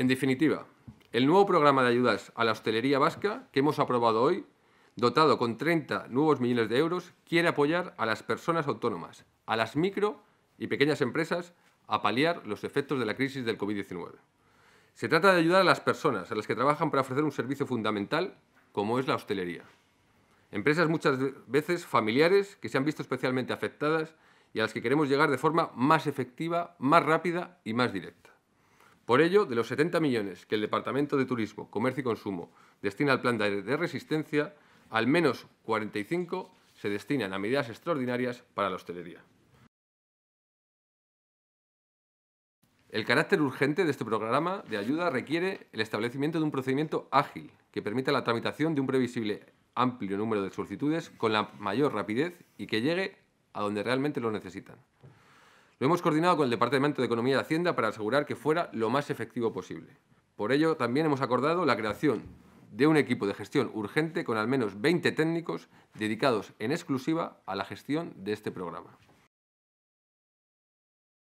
En definitiva, el nuevo programa de ayudas a la hostelería vasca que hemos aprobado hoy, dotado con 30 nuevos millones de euros, quiere apoyar a las personas autónomas, a las micro y pequeñas empresas a paliar los efectos de la crisis del COVID-19. Se trata de ayudar a las personas, a las que trabajan para ofrecer un servicio fundamental como es la hostelería. Empresas muchas veces familiares que se han visto especialmente afectadas y a las que queremos llegar de forma más efectiva, más rápida y más directa. Por ello, de los 70 millones que el Departamento de Turismo, Comercio y Consumo destina al plan de resistencia, al menos 45 se destinan a medidas extraordinarias para la hostelería. El carácter urgente de este programa de ayuda requiere el establecimiento de un procedimiento ágil que permita la tramitación de un previsible amplio número de solicitudes con la mayor rapidez y que llegue a donde realmente lo necesitan. Lo hemos coordinado con el Departamento de Economía y Hacienda para asegurar que fuera lo más efectivo posible. Por ello, también hemos acordado la creación de un equipo de gestión urgente con al menos 20 técnicos dedicados en exclusiva a la gestión de este programa.